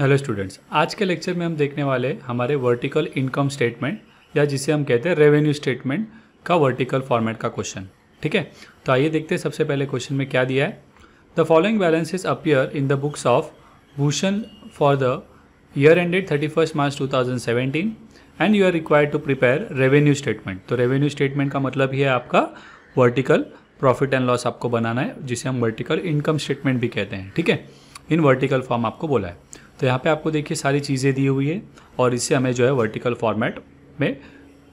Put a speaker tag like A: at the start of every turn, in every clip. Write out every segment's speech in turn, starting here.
A: Hello students आज के lecture में हम देखने वाले हमारे वर्टिकल इनकम स्टेटमेंट या जिसे हम कहते हैं रेवेन्यू स्टेटमेंट का वर्टिकल फॉर्मेट का क्वेश्चन ठीक है तो आइए देखते हैं सबसे पहले क्वेश्चन में क्या दिया है the following balances appear in the books of Bhushan for the year ended thirty first March two thousand seventeen and you are required to prepare revenue statement तो रेवेन्यू स्टेटमेंट का मतलब ही है आपका वर्टिकल प्रॉफिट एंड लॉस आपको बनाना है जिसे हम vertical income statement भी कहते हैं ठीक है इन वर्टिकल फॉर्म आपको बोला है तो यहाँ पे आपको देखिए सारी चीज़ें दी हुई है और इससे हमें जो है वर्टिकल फॉर्मेट में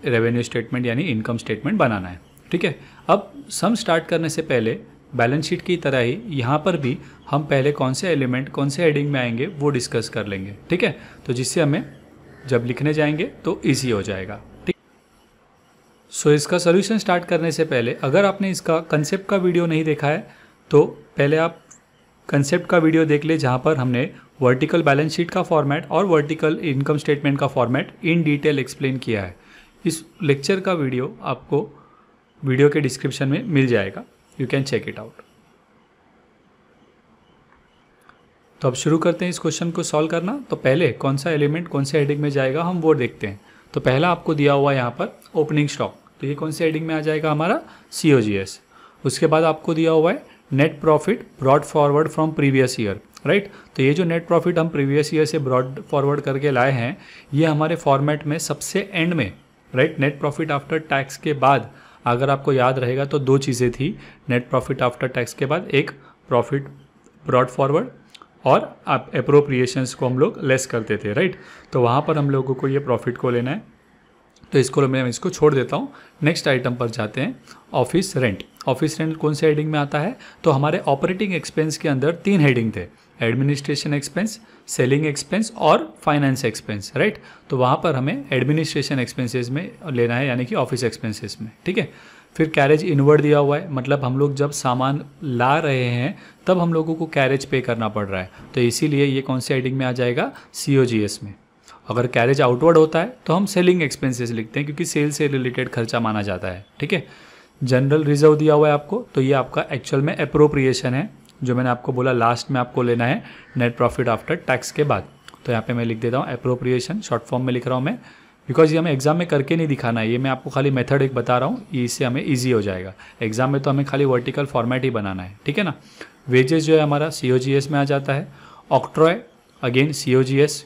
A: रेवेन्यू स्टेटमेंट यानी इनकम स्टेटमेंट बनाना है ठीक है अब सम स्टार्ट करने से पहले बैलेंस शीट की तरह ही यहाँ पर भी हम पहले कौन से एलिमेंट कौन से हेडिंग में आएंगे वो डिस्कस कर लेंगे ठीक है तो जिससे हमें जब लिखने जाएंगे तो ईजी हो जाएगा ठीक सो so, इसका सोल्यूशन स्टार्ट करने से पहले अगर आपने इसका कंसेप्ट का वीडियो नहीं देखा है तो पहले आप कंसेप्ट का वीडियो देख ले जहाँ पर हमने वर्टिकल बैलेंस शीट का फॉर्मेट और वर्टिकल इनकम स्टेटमेंट का फॉर्मेट इन डिटेल एक्सप्लेन किया है इस लेक्चर का वीडियो आपको वीडियो के डिस्क्रिप्शन में मिल जाएगा you can check it out तो अब शुरू करते हैं इस क्वेश्चन को सॉल्व करना तो पहले कौन सा एलिमेंट कौन से हेडिंग में जाएगा हम वो देखते हैं तो पहला आपको दिया हुआ यहाँ पर ओपनिंग स्टॉक तो ये कौन से हेडिंग में आ जाएगा हमारा सी उसके बाद आपको दिया हुआ है net profit brought forward from previous year right तो ये जो नेट प्रॉफिट हम प्रीवियस ईयर से ब्रॉड फॉरवर्ड करके लाए हैं ये हमारे फॉर्मेट में सबसे एंड में right net profit after tax के बाद अगर आपको याद रहेगा तो दो चीज़ें थी नेट प्रॉफिट आफ्टर टैक्स के बाद एक प्रॉफिट ब्रॉड फॉरवर्ड और आप अप्रोप्रिएशंस को हम लोग लेस करते थे राइट तो वहाँ पर हम लोगों को ये प्रॉफिट को लेना है तो इसको मैं इसको छोड़ देता हूँ नेक्स्ट आइटम पर जाते हैं ऑफिस रेंट ऑफिस रेंट कौन से हेडिंग में आता है तो हमारे ऑपरेटिंग एक्सपेंस के अंदर तीन हेडिंग थे एडमिनिस्ट्रेशन एक्सपेंस सेलिंग एक्सपेंस और फाइनेंस एक्सपेंस राइट तो वहाँ पर हमें एडमिनिस्ट्रेशन एक्सपेंसेस में लेना है यानी कि ऑफिस एक्सपेंसेस में ठीक है फिर कैरेज इनवर्ड दिया हुआ है मतलब हम लोग जब सामान ला रहे हैं तब हम लोगों को कैरेज पे करना पड़ रहा है तो इसीलिए ये कौन सी हेडिंग में आ जाएगा सी में अगर कैरेज आउटवर्ड होता है तो हम सेलिंग एक्सपेंसेस लिखते हैं क्योंकि सेल से रिलेटेड खर्चा माना जाता है ठीक है जनरल रिजर्व दिया हुआ है आपको तो ये आपका एक्चुअल में अप्रोप्रिएशन है जो मैंने आपको बोला लास्ट में आपको लेना है नेट प्रॉफिट आफ्टर टैक्स के बाद तो यहाँ पे मैं लिख देता हूँ अप्रोप्रिएशन शॉर्ट फॉर्म में लिख रहा हूँ मैं बिकॉज ये हमें एग्जाम में करके नहीं दिखाना है ये मैं आपको खाली मेथड एक बता रहा हूँ ये इससे हमें ईजी हो जाएगा एग्जाम में तो हमें खाली वर्टिकल फॉर्मेट ही बनाना है ठीक है ना वेजेस जो है हमारा सी में आ जाता है ऑक्ट्रॉय अगेन सी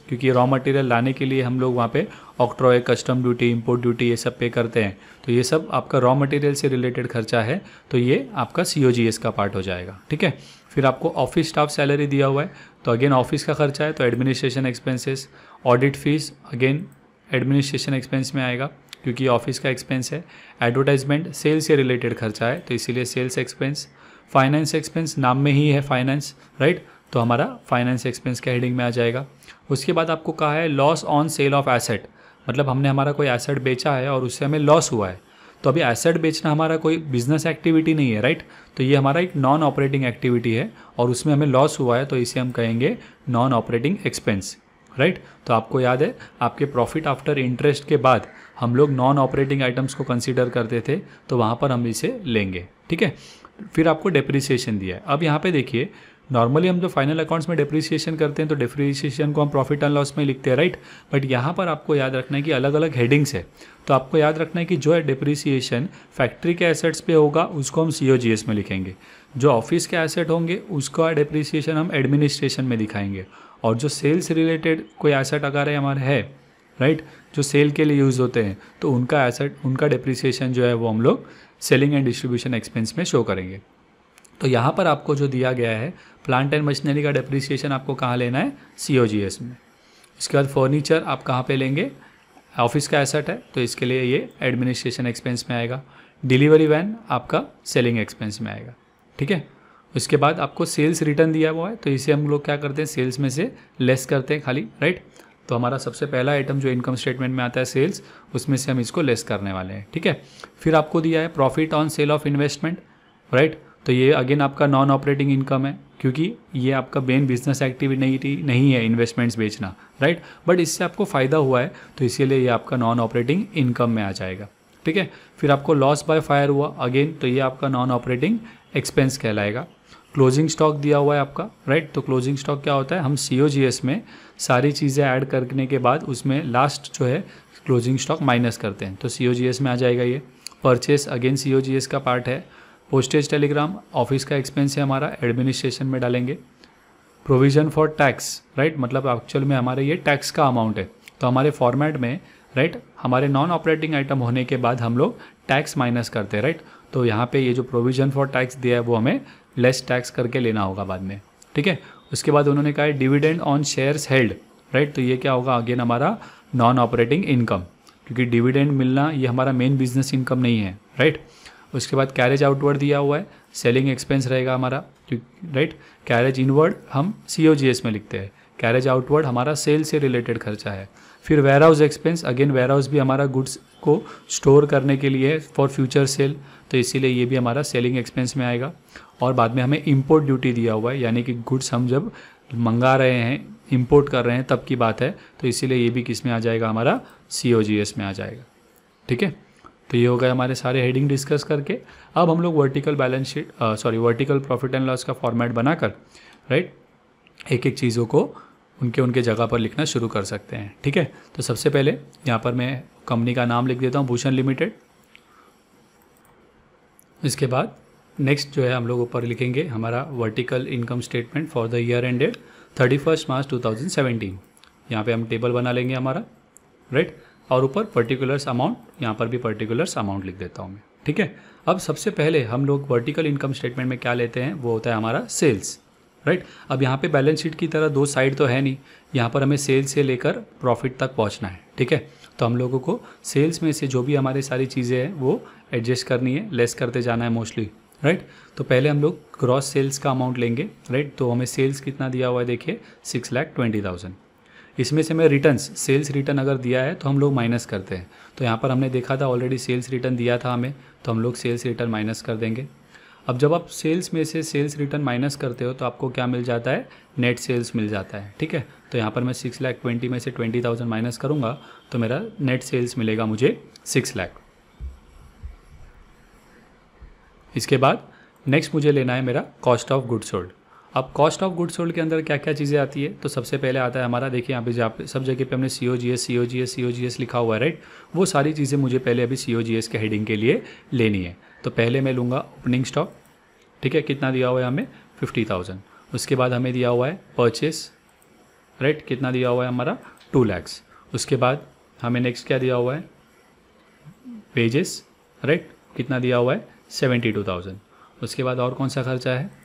A: क्योंकि रॉ मटेरियल लाने के लिए हम लोग वहाँ पे octroi custom duty import duty ये सब पे करते हैं तो ये सब आपका रॉ मटेरियल से रिलेटेड खर्चा है तो ये आपका सी का पार्ट हो जाएगा ठीक है फिर आपको ऑफिस स्टाफ सैलरी दिया हुआ है तो अगेन ऑफिस का खर्चा है तो administration expenses audit fees again administration expense में आएगा क्योंकि ऑफिस का एक्सपेंस है एडवर्टाइजमेंट सेल्स से रिलेटेड खर्चा है तो इसीलिए सेल्स एक्सपेंस फाइनेंस एक्सपेंस नाम में ही है फाइनेंस राइट right? तो हमारा फाइनेंस एक्सपेंस के हेडिंग में आ जाएगा उसके बाद आपको कहा है loss on sale of asset मतलब हमने हमारा कोई एसेट बेचा है और उससे हमें लॉस हुआ है तो अभी एसेट बेचना हमारा कोई बिजनेस एक्टिविटी नहीं है राइट तो ये हमारा एक नॉन ऑपरेटिंग एक्टिविटी है और उसमें हमें लॉस हुआ है तो इसे हम कहेंगे नॉन ऑपरेटिंग एक्सपेंस राइट तो आपको याद है आपके प्रॉफिट आफ्टर इंटरेस्ट के बाद हम लोग नॉन ऑपरेटिंग आइटम्स को कंसिडर करते थे तो वहाँ पर हम इसे लेंगे ठीक है फिर आपको डेप्रिसिएशन दिया है अब यहाँ पे देखिए नॉर्मली हम जो फाइनल अकाउंट्स में डिप्रिसिएशन करते हैं तो डिप्रिसिएशन को हम प्रॉफिट एंड लॉस में लिखते हैं राइट बट यहाँ पर आपको याद रखना है कि अलग अलग हेडिंग्स है तो आपको याद रखना है कि जो है डिप्रिसिएशन फैक्ट्री के एसेट्स पे होगा उसको हम सी में लिखेंगे जो ऑफिस के एसेट होंगे उसका डिप्रिसिएशन हम एडमिनिस्ट्रेशन में दिखाएंगे और जो सेल्स रिलेटेड कोई एसेट अगर हमारे है राइट जो सेल के लिए यूज़ होते हैं तो उनका एसेट उनका डिप्रिसिएशन जो है वो हम लोग सेलिंग एंड डिस्ट्रीब्यूशन एक्सपेंस में शो करेंगे तो यहाँ पर आपको जो दिया गया है प्लांट एंड मशीनरी का डिप्रिसिएशन आपको कहाँ लेना है सी में इसके बाद फर्नीचर आप कहाँ पे लेंगे ऑफिस का एसेट है तो इसके लिए ये एडमिनिस्ट्रेशन एक्सपेंस में आएगा डिलीवरी वैन आपका सेलिंग एक्सपेंस में आएगा ठीक है उसके बाद आपको सेल्स रिटर्न दिया हुआ है तो इसे हम लोग क्या करते हैं सेल्स में से लेस करते हैं खाली राइट तो हमारा सबसे पहला आइटम जो इनकम स्टेटमेंट में आता है सेल्स उसमें से हम इसको लेस करने वाले हैं ठीक है फिर आपको दिया है profit on sale of investment right तो ये अगेन आपका नॉन ऑपरेटिंग इनकम है क्योंकि ये आपका मेन बिजनेस एक्टिविटी नहीं है इन्वेस्टमेंट्स बेचना राइट बट इससे आपको फ़ायदा हुआ है तो इसीलिए ये आपका नॉन ऑपरेटिंग इनकम में आ जाएगा ठीक है फिर आपको लॉस बाय फायर हुआ अगेन तो ये आपका नॉन ऑपरेटिंग एक्सपेंस कहलाएगा क्लोजिंग स्टॉक दिया हुआ है आपका राइट तो क्लोजिंग स्टॉक क्या होता है हम सी में सारी चीज़ें ऐड करने के बाद उसमें लास्ट जो है क्लोजिंग स्टॉक माइनस करते हैं तो सी में आ जाएगा ये परचेस अगेन सी का पार्ट है पोस्टेज टेलीग्राम ऑफिस का एक्सपेंस है हमारा एडमिनिस्ट्रेशन में डालेंगे प्रोविज़न फॉर टैक्स राइट मतलब एक्चुअल में हमारे ये टैक्स का अमाउंट है तो हमारे फॉर्मेट में राइट right? हमारे नॉन ऑपरेटिंग आइटम होने के बाद हम लोग टैक्स माइनस करते हैं राइट right? तो यहाँ पे ये जो प्रोविज़न फॉर टैक्स दिया है वो हमें लेस टैक्स करके लेना होगा बाद में ठीक है उसके बाद उन्होंने कहा है dividend on shares held right तो ये क्या होगा अगेन हमारा नॉन ऑपरेटिंग इनकम क्योंकि डिविडेंड मिलना ये हमारा मेन बिजनेस इनकम नहीं है राइट right? उसके बाद कैरेज आउटवर्ड दिया हुआ है सेलिंग एक्सपेंस रहेगा हमारा राइट कैरेज इनवर्ड हम सी ओ जी एस में लिखते हैं कैरेज आउटवर्ड हमारा सेल से रिलेटेड खर्चा है फिर warehouse expense again warehouse भी हमारा गुड्स को स्टोर करने के लिए फॉर फ्यूचर सेल तो इसीलिए ये भी हमारा सेलिंग एक्सपेंस में आएगा और बाद में हमें इम्पोर्ट ड्यूटी दिया हुआ है यानी कि गुड्स हम जब मंगा रहे हैं इम्पोर्ट कर रहे हैं तब की बात है तो इसीलिए ये भी किस में आ जाएगा हमारा सी ओ जी एस में आ जाएगा ठीक है तो ये हो गए हमारे सारे हेडिंग डिस्कस करके अब हम लोग vertical balance sheet sorry vertical profit and loss का फॉर्मेट बनाकर राइट एक एक चीज़ों को उनके उनके जगह पर लिखना शुरू कर सकते हैं ठीक है तो सबसे पहले यहाँ पर मैं कंपनी का नाम लिख देता हूँ भूषण लिमिटेड इसके बाद नेक्स्ट जो है हम लोग ऊपर लिखेंगे हमारा vertical income statement for the year ended thirty first March two thousand seventeen यहाँ पर हम टेबल बना लेंगे हमारा राइट right? और ऊपर पर्टिकुलर्स अमाउंट यहाँ पर भी पर्टिकुलर्स अमाउंट लिख देता हूँ मैं ठीक है अब सबसे पहले हम लोग वर्टिकल इनकम स्टेटमेंट में क्या लेते हैं वो होता है हमारा सेल्स राइट अब यहाँ पे बैलेंस शीट की तरह दो साइड तो है नहीं यहाँ पर हमें सेल्स से लेकर प्रॉफिट तक पहुँचना है ठीक है तो हम लोगों को सेल्स में से जो भी हमारी सारी चीज़ें हैं वो एडजस्ट करनी है लेस करते जाना है मोस्टली राइट तो पहले हम लोग ग्रॉस सेल्स का अमाउंट लेंगे राइट तो हमें सेल्स कितना दिया हुआ है देखिए सिक्स लैख ट्वेंटी थाउजेंड इसमें से मैं रिटर्न सेल्स रिटर्न अगर दिया है तो हम लोग माइनस करते हैं तो यहाँ पर हमने देखा था ऑलरेडी सेल्स रिटर्न दिया था हमें तो हम लोग सेल्स रिटर्न माइनस कर देंगे अब जब आप सेल्स में से सेल्स रिटर्न माइनस करते हो तो आपको क्या मिल जाता है नेट सेल्स मिल जाता है ठीक है तो यहाँ पर मैं सिक्स लाख ट्वेंटी में से ट्वेंटी थाउजेंड माइनस करूँगा तो मेरा नेट सेल्स मिलेगा मुझे सिक्स लाख इसके बाद नेक्स्ट मुझे लेना है मेरा कॉस्ट ऑफ गुड सोल्ड अब कॉस्ट ऑफ गुड सोल्ड के अंदर क्या क्या चीज़ें आती है तो सबसे पहले आता है हमारा देखिए यहाँ पे जहाँ पे सब जगह पे हमने C O G S C O G S C O G S लिखा हुआ है राइट वो सारी चीज़ें मुझे पहले अभी सी ओ जी एस के हेडिंग के लिए लेनी है तो पहले मैं लूँगा ओपनिंग स्टॉक ठीक है कितना दिया हुआ है हमें फिफ्टी थाउजेंड उसके बाद हमें दिया हुआ है परचेस राइट कितना दिया हुआ है हमारा टू लैक्स उसके बाद हमें नेक्स्ट क्या दिया हुआ है वेजेस राइट कितना दिया हुआ है सेवेंटी टू थाउजेंड उसके बाद और कौन सा खर्चा है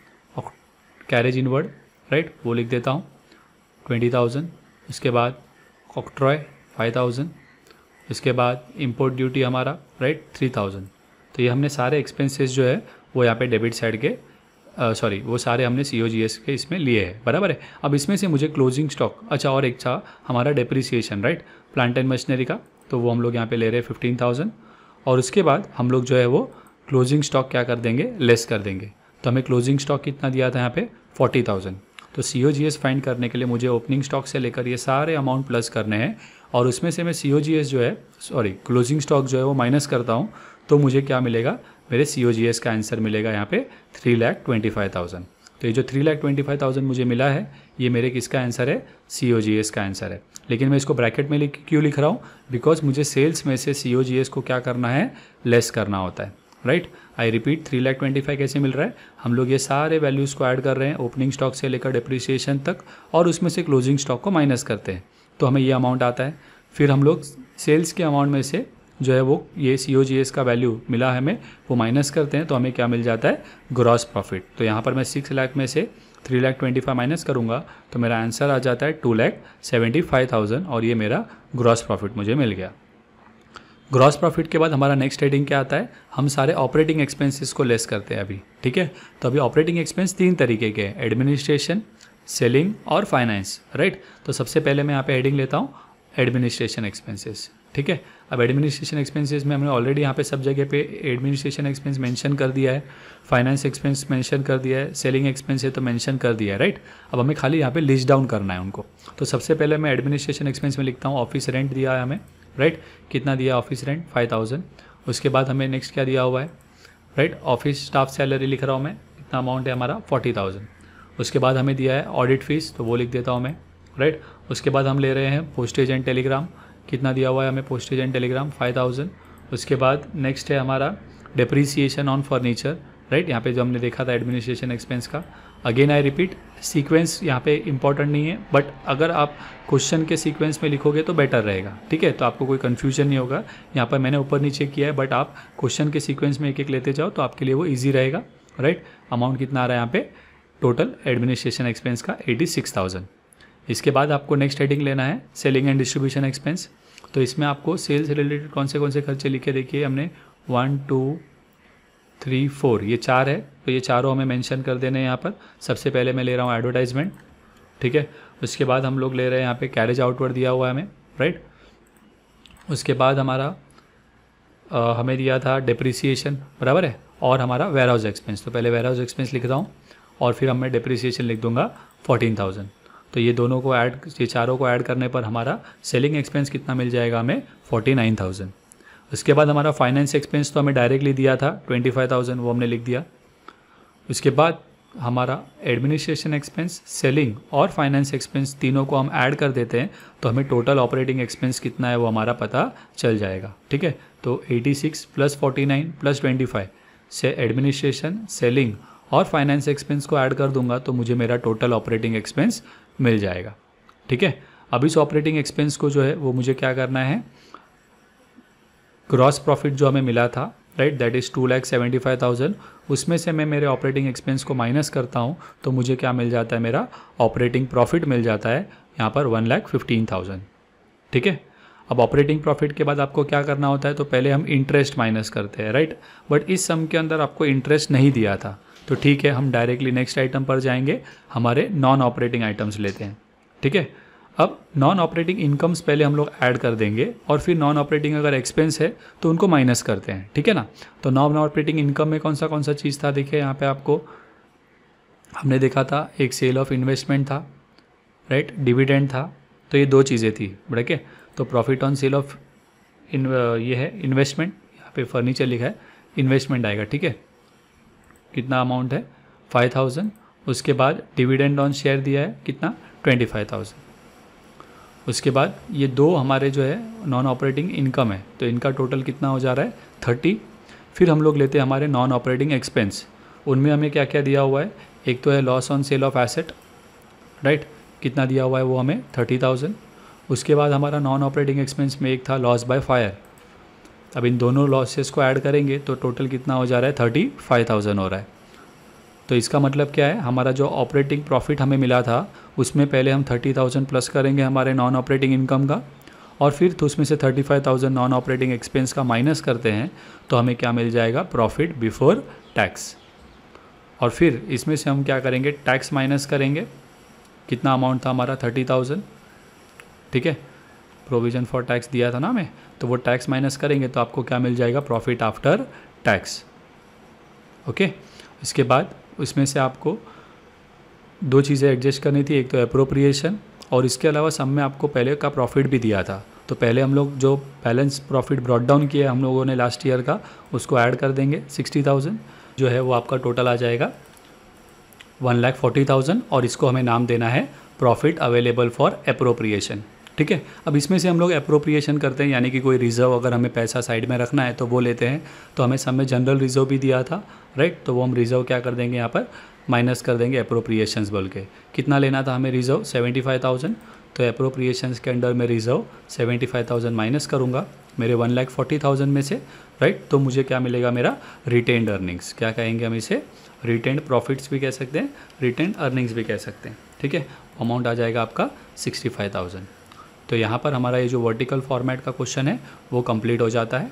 A: कैरेज इनवर्ड राइट वो लिख देता हूँ ट्वेंटी थाउजेंड इसके बाद ऑक्ट्रॉय फाइव थाउजेंड इसके बाद इम्पोर्ट ड्यूटी हमारा राइट थ्री थाउजेंड तो ये हमने सारे एक्सपेंसेस जो है वो यहाँ पे डेबिट साइड के सॉरी वो सारे हमने सी ओ जी एस के इसमें लिए हैं बराबर है अब इसमें से मुझे क्लोजिंग स्टॉक अच्छा और एक था हमारा depreciation right plant and machinery का तो वो हम लोग यहाँ पे ले रहे हैं फिफ्टीन थाउजेंड और उसके बाद हम लोग जो है वो क्लोजिंग स्टॉक क्या कर देंगे लेस कर देंगे तो हमें क्लोजिंग स्टॉक कितना दिया था यहाँ पे फोर्टी थाउजेंड तो सी ओ जी एस फाइंड करने के लिए मुझे ओपनिंग स्टॉक से लेकर ये सारे अमाउंट प्लस करने हैं और उसमें से मैं सी ओ जी एस जो है सॉरी क्लोजिंग स्टॉक जो है वो माइनस करता हूँ तो मुझे क्या मिलेगा मेरे सी ओ जी एस का आंसर मिलेगा यहाँ पे three lakh twenty five thousand तो ये जो three lakh twenty five thousand मुझे मिला है ये मेरे किसका आंसर है सी ओ जी एस का आंसर है लेकिन मैं इसको ब्रैकेट में लिख क्यों लिख रहा हूँ बिकॉज मुझे सेल्स में से सी ओ जी एस को क्या करना है लेस करना होता है right right? I repeat three lakh twenty five कैसे मिल रहा है हम लोग ये सारे वैल्यूज़ को ऐड कर रहे हैं ओपनिंग स्टॉक से लेकर डिप्रिसिएशन तक और उसमें से क्लोजिंग स्टॉक को माइनस करते हैं तो हमें ये अमाउंट आता है फिर हम लोग सेल्स के अमाउंट में से जो है वो ये सी ओ जी एस का वैल्यू मिला हमें वो माइनस करते हैं तो हमें क्या मिल जाता है ग्रॉस प्रॉफिट तो यहाँ पर मैं सिक्स लाख में से three lakh twenty five minus करूँगा तो मेरा आंसर आ जाता है two lakh seventy five thousand और ये मेरा ग्रॉस प्रॉफिट मुझे मिल गया ग्रॉस प्रॉफिट के बाद हमारा नेक्स्ट हेडिंग क्या आता है हम सारे ऑपरेटिंग एक्सपेंसेस को लेस करते हैं अभी ठीक है तो अभी ऑपरेटिंग एक्सपेंस तीन तरीके के हैं एडमिनिस्ट्रेशन सेलिंग और फाइनेंस राइट तो सबसे पहले मैं यहाँ पे हेडिंग लेता हूँ एडमिनिस्ट्रेशन एक्सपेंसेस ठीक है अब एडमिनिस्ट्रेशन एक्सपेंसेस में हमने ऑलरेडी यहाँ पे सब जगह पे एडमिनिस्ट्रेशन एक्सपेंस मेंशन कर दिया है फाइनेंस एक्सपेंस मेंशन कर दिया है सेलिंग एक्सपेंस है तो मेंशन कर दिया है राइट अब हमें खाली यहाँ पे लिस्ट डाउन करना है उनको तो सबसे पहले मैं एडमिनिस्ट्रेशन एक्सपेंस में लिखता हूँ ऑफिस रेंट दिया है हमें राइट right? कितना दिया ऑफिस रेंट फाइव थाउजेंड उसके बाद हमें नेक्स्ट क्या दिया हुआ है राइट ऑफिस स्टाफ सैलरी लिख रहा हूँ मैं कितना अमाउंट है हमारा फोर्टी थाउजेंड उसके बाद हमें दिया है ऑडिट फीस तो वो लिख देता हूँ मैं राइट right? उसके बाद हम ले रहे हैं पोस्टेज एंड टेलीग्राम कितना दिया हुआ है हमें postage and telegram five thousand उसके बाद नेक्स्ट है हमारा डिप्रिसिएशन ऑन फर्नीचर राइट यहाँ पे जो हमने देखा था एडमिनिस्ट्रेशन एक्सपेंस का अगेन आई रिपीट सीक्वेंस यहाँ पे इंपॉर्टेंट नहीं है बट अगर आप क्वेश्चन के सीक्वेंस में लिखोगे तो बेटर रहेगा ठीक है तो आपको कोई कन्फ्यूजन नहीं होगा यहाँ पर मैंने ऊपर नीचे किया है बट आप क्वेश्चन के सीक्वेंस में एक एक लेते जाओ तो आपके लिए वो ईजी रहेगा राइट अमाउंट कितना आ रहा है यहाँ पे टोटल एडमिनिस्ट्रेशन एक्सपेंस का एटी सिक्स थाउजेंड इसके बाद आपको नेक्स्ट हेडिंग लेना है सेलिंग एंड डिस्ट्रीब्यूशन एक्सपेंस तो इसमें आपको सेल्स रिलेटेड कौन से कौन से खर्चे लिखे देखिए हमने वन टू थ्री फोर ये चार है तो ये चारों हमें मेंशन कर देने हैं यहाँ पर सबसे पहले मैं ले रहा हूँ एडवर्टाइजमेंट ठीक है उसके बाद हम लोग ले रहे हैं यहाँ पे कैरेज आउटवर्ड दिया हुआ है हमें राइट उसके बाद हमारा आ, हमें दिया था डिप्रिसिएशन बराबर है और हमारा वेयर हाउस एक्सपेंस तो पहले वेयर हाउस एक्सपेंस लिख रहा हूँ और फिर हमें डिप्रिसिएशन लिख दूंगा फोर्टीन थाउजेंड तो ये दोनों को ऐड ये चारों को ऐड करने पर हमारा सेलिंग एक्सपेंस कितना मिल जाएगा हमें फोर्टी नाइन थाउजेंड उसके बाद हमारा फाइनेंस एक्सपेंस तो हमें डायरेक्टली दिया था ट्वेंटी फाइव थाउजेंड वो हमने लिख दिया उसके बाद हमारा एडमिनिस्ट्रेशन एक्सपेंस सेलिंग और फाइनेंस एक्सपेंस तीनों को हम ऐड कर देते हैं तो हमें टोटल ऑपरेटिंग एक्सपेंस कितना है वो हमारा पता चल जाएगा ठीक है तो 86 प्लस 49 प्लस 25 से एडमिनिस्ट्रेशन सेलिंग और फाइनेंस एक्सपेंस को ऐड कर दूंगा तो मुझे मेरा टोटल ऑपरेटिंग एक्सपेंस मिल जाएगा ठीक है अब इस ऑपरेटिंग एक्सपेंस को जो है वो मुझे क्या करना है ग्रॉस प्रॉफिट जो हमें मिला था right that is two lakh seventy five thousand उसमें से मैं मेरे ऑपरेटिंग एक्सपेंस को माइनस करता हूँ तो मुझे क्या मिल जाता है मेरा ऑपरेटिंग प्रॉफिट मिल जाता है यहाँ पर वन लैख फिफ्टीन थाउजेंड ठीक है अब ऑपरेटिंग प्रॉफिट के बाद आपको क्या करना होता है तो पहले हम इंटरेस्ट माइनस करते हैं राइट बट इस सम के अंदर आपको इंटरेस्ट नहीं दिया था तो ठीक है हम डायरेक्टली नेक्स्ट आइटम पर जाएंगे हमारे नॉन ऑपरेटिंग आइटम्स लेते हैं ठीक है अब नॉन ऑपरेटिंग इनकम्स पहले हम लोग ऐड कर देंगे और फिर नॉन ऑपरेटिंग अगर एक्सपेंस है तो उनको माइनस करते हैं ठीक है ना तो नॉन ऑपरेटिंग इनकम में कौन सा कौन सा चीज़ था देखिए यहाँ पे आपको हमने देखा था एक सेल ऑफ इन्वेस्टमेंट था राइट डिविडेंड था तो ये दो चीज़ें थी ठीक है तो प्रॉफिट ऑन सेल ऑफ ये है इन्वेस्टमेंट यहाँ पे फर्नीचर लिखा है इन्वेस्टमेंट आएगा ठीक है कितना अमाउंट है फाइव थाउजेंड उसके बाद डिविडेंड ऑन शेयर दिया है कितना ट्वेंटी फाइव थाउजेंड उसके बाद ये दो हमारे जो है नॉन ऑपरेटिंग इनकम है तो इनका टोटल कितना हो जा रहा है थर्टी फिर हम लोग लेते हैं हमारे नॉन ऑपरेटिंग एक्सपेंस उनमें हमें क्या क्या दिया हुआ है एक तो है loss on sale of asset right कितना दिया हुआ है वो हमें थर्टी थाउजेंड उसके बाद हमारा नॉन ऑपरेटिंग एक्सपेंस में एक था लॉस बाय फायर अब इन दोनों लॉसेस को ऐड करेंगे तो टोटल कितना हो जा रहा है थर्टी फाइव थाउजेंड हो रहा है तो इसका मतलब क्या है हमारा जो ऑपरेटिंग प्रॉफिट हमें मिला था उसमें पहले हम थर्टी थाउजेंड प्लस करेंगे हमारे नॉन ऑपरेटिंग इनकम का और फिर तो उसमें से thirty five thousand non operating expense का माइनस करते हैं तो हमें क्या मिल जाएगा प्रॉफिट बिफोर टैक्स और फिर इसमें से हम क्या करेंगे टैक्स माइनस करेंगे कितना अमाउंट था हमारा थर्टी थाउजेंड ठीक है प्रोविज़न फॉर टैक्स दिया था ना हमें तो वो टैक्स माइनस करेंगे तो आपको क्या मिल जाएगा प्रॉफिट आफ्टर टैक्स ओके इसके बाद उसमें से आपको दो चीज़ें एडजस्ट करनी थी एक तो अप्रोप्रिएशन और इसके अलावा सम में आपको पहले का प्रॉफिट भी दिया था तो पहले हम लोग जो बैलेंस प्रॉफिट ब्रॉड डाउन किया हम लोगों ने लास्ट ईयर का उसको ऐड कर देंगे सिक्सटी थाउजेंड जो है वो आपका टोटल आ जाएगा वन लाख फोर्टी थाउजेंड और इसको हमें नाम देना है प्रॉफिट अवेलेबल फॉर अप्रोप्रिएशन ठीक है अब इसमें से हम लोग अप्रोप्रिएशन करते हैं यानी कि कोई रिजर्व अगर हमें पैसा साइड में रखना है तो वो लेते हैं तो हमें सब में जनरल रिजर्व भी दिया था राइट तो वो हम रिजर्व क्या कर देंगे यहाँ पर माइनस कर देंगे अप्रोप्रिएशंस बोल के कितना लेना था हमें रिजर्व सेवेंटी फाइव थाउजेंड तो अप्रोप्रिएशंस के अंडर मैं reserve seventy five thousand minus करूँगा मेरे वन लाख फोर्टी थाउजेंड में से राइट तो मुझे क्या मिलेगा मेरा रिटेंड अर्निंग्स क्या कहेंगे हम इसे रिटेंड प्रॉफिट्स भी कह सकते हैं रिटेंड अर्निंग्स भी कह सकते हैं ठीक है अमाउंट आ जाएगा आपका सिक्सटी फाइव थाउजेंड तो यहाँ पर हमारा ये जो वर्टिकल फॉर्मेट का क्वेश्चन है वो कम्प्लीट हो जाता है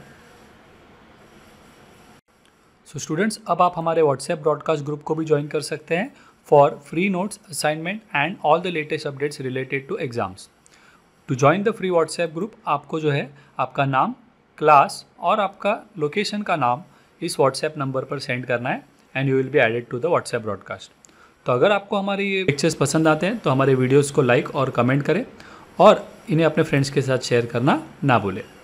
A: सो so स्टूडेंट्स अब आप हमारे व्हाट्सएप ब्रॉडकास्ट ग्रुप को भी ज्वाइन कर सकते हैं for free notes assignment and all the latest updates related to exams to join the free WhatsApp group आपको जो है आपका नाम क्लास और आपका लोकेशन का नाम इस व्हाट्सएप नंबर पर सेंड करना है and you will be added to the WhatsApp broadcast तो अगर आपको हमारे ये लेक्चर्स पसंद आते हैं तो हमारे वीडियोज़ को लाइक और कमेंट करें और इन्हें अपने फ्रेंड्स के साथ शेयर करना ना भूलें